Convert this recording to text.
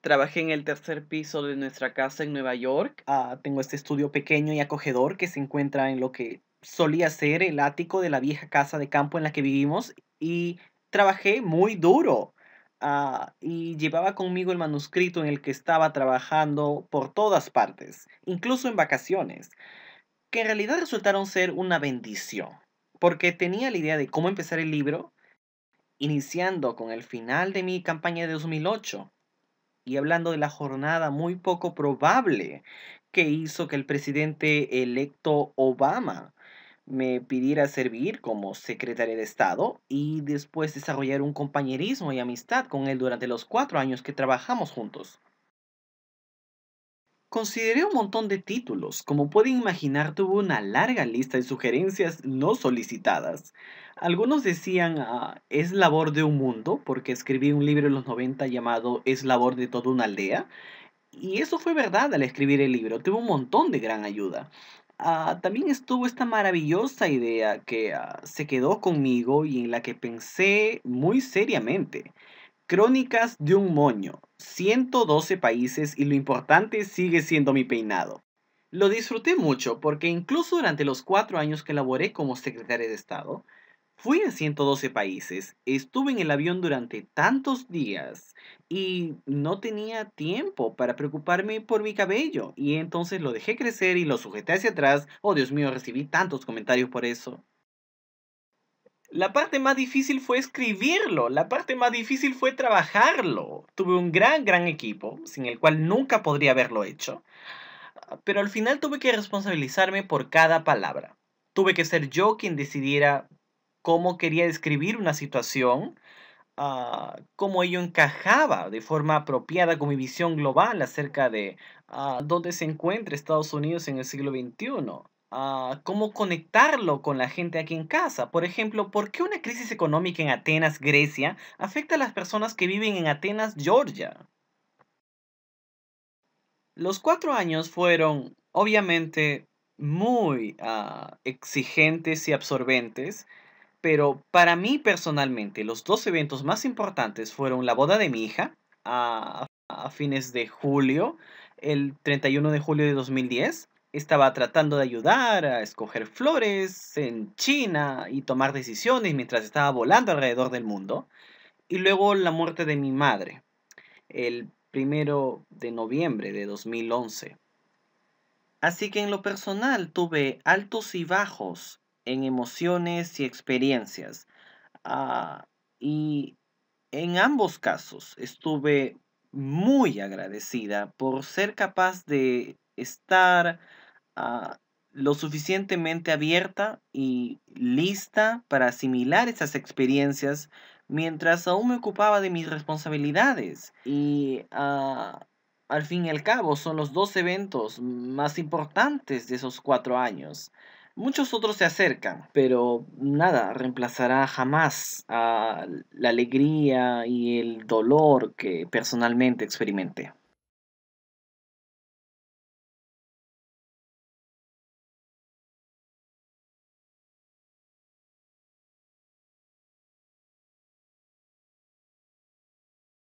Trabajé en el tercer piso de nuestra casa en Nueva York. Ah, tengo este estudio pequeño y acogedor que se encuentra en lo que solía ser el ático de la vieja casa de campo en la que vivimos y trabajé muy duro. Ah, y llevaba conmigo el manuscrito en el que estaba trabajando por todas partes, incluso en vacaciones, que en realidad resultaron ser una bendición, porque tenía la idea de cómo empezar el libro, iniciando con el final de mi campaña de 2008 y hablando de la jornada muy poco probable que hizo que el presidente electo Obama me pidiera servir como secretaria de Estado y después desarrollar un compañerismo y amistad con él durante los cuatro años que trabajamos juntos. Consideré un montón de títulos. Como pueden imaginar, tuve una larga lista de sugerencias no solicitadas. Algunos decían, ah, es labor de un mundo, porque escribí un libro en los 90 llamado Es labor de toda una aldea. Y eso fue verdad al escribir el libro, tuve un montón de gran ayuda. Ah, también estuvo esta maravillosa idea que ah, se quedó conmigo y en la que pensé muy seriamente. Crónicas de un moño. 112 países y lo importante sigue siendo mi peinado. Lo disfruté mucho porque incluso durante los cuatro años que laboré como secretaria de Estado, fui a 112 países, estuve en el avión durante tantos días y no tenía tiempo para preocuparme por mi cabello y entonces lo dejé crecer y lo sujeté hacia atrás. Oh Dios mío, recibí tantos comentarios por eso. La parte más difícil fue escribirlo, la parte más difícil fue trabajarlo. Tuve un gran, gran equipo, sin el cual nunca podría haberlo hecho. Ah, pero al final tuve que responsabilizarme por cada palabra. Tuve que ser yo quien decidiera cómo quería describir una situación, ah, cómo ello encajaba de forma apropiada con mi visión global acerca de ah, dónde se encuentra Estados Unidos en el siglo XXI Ah, cómo conectarlo con la gente aquí en casa. Por ejemplo, ¿por qué una crisis económica en Atenas, Grecia, afecta a las personas que viven en Atenas, Georgia? Los cuatro años fueron, obviamente, muy ah, exigentes y absorbentes, pero para mí personalmente los dos eventos más importantes fueron la boda de mi hija a fines de julio, el 31 de julio de 2010, estaba tratando de ayudar a escoger flores en China y tomar decisiones mientras estaba volando alrededor del mundo. Y luego la muerte de mi madre, el primero de noviembre de 2011. Así que en lo personal tuve altos y bajos en emociones y experiencias. Ah, y en ambos casos estuve muy agradecida por ser capaz de estar Ah, lo suficientemente abierta y lista para asimilar esas experiencias mientras aún me ocupaba de mis responsabilidades. Y ah, al fin y al cabo son los dos eventos más importantes de esos cuatro años. Muchos otros se acercan, pero nada reemplazará jamás a la alegría y el dolor que personalmente experimenté.